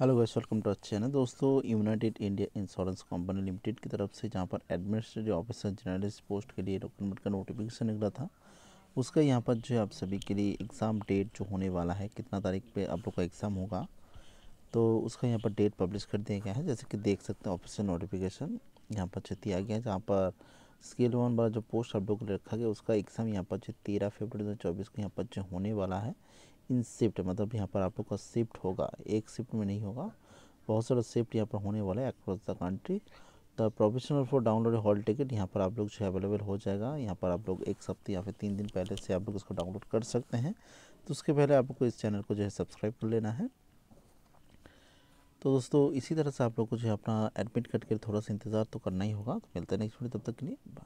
hello guys welcome to channel दोस्तों United India insurance company limited की तरफ से जहां पर एडमिनिस्ट्रेटिव ऑफिसर जर्नलिस्ट पोस्ट के लिए रिक्रूटमेंट का नोटिफिकेशन निकला था उसका यहां पर जो है आप सभी के लिए एग्ज़ाम डेट जो होने वाला है कितना तारीख पे आप लोग का एग्ज़ाम होगा तो उसका यहाँ पर डेट पब्लिश कर दिया गया है जैसे कि देख सकते हैं ऑफिसर नोटिफिकेशन यहाँ पर दिया गया है जहाँ पर स्केल वन वाला जो पोस्ट आप लोग रखा गया उसका एग्ज़ाम यहाँ पर जो तेरह फेबर दो को यहाँ पर जो होने वाला है इन शिफ्ट मतलब यहाँ पर आप लोग का शिफ्ट होगा एक शिफ्ट में नहीं होगा बहुत सारा शिफ्ट यहाँ पर होने वाला है across the country the professional for download hall ticket यहाँ पर आप लोग जो है अवेलेबल हो जाएगा यहाँ पर आप लोग एक सप्ताह या फिर तीन दिन पहले से आप लोग इसको डाउनलोड कर सकते हैं तो उसके पहले आपको इस चैनल को जो है सब्सक्राइब कर लेना है तो दोस्तों इसी तरह से आप लोग को जो है अपना एडमिट कार्ड के थोड़ा सा इंतज़ार तो करना ही होगा तो मिलता है नेक्स्ट वीडियो तब तक के लिए बाय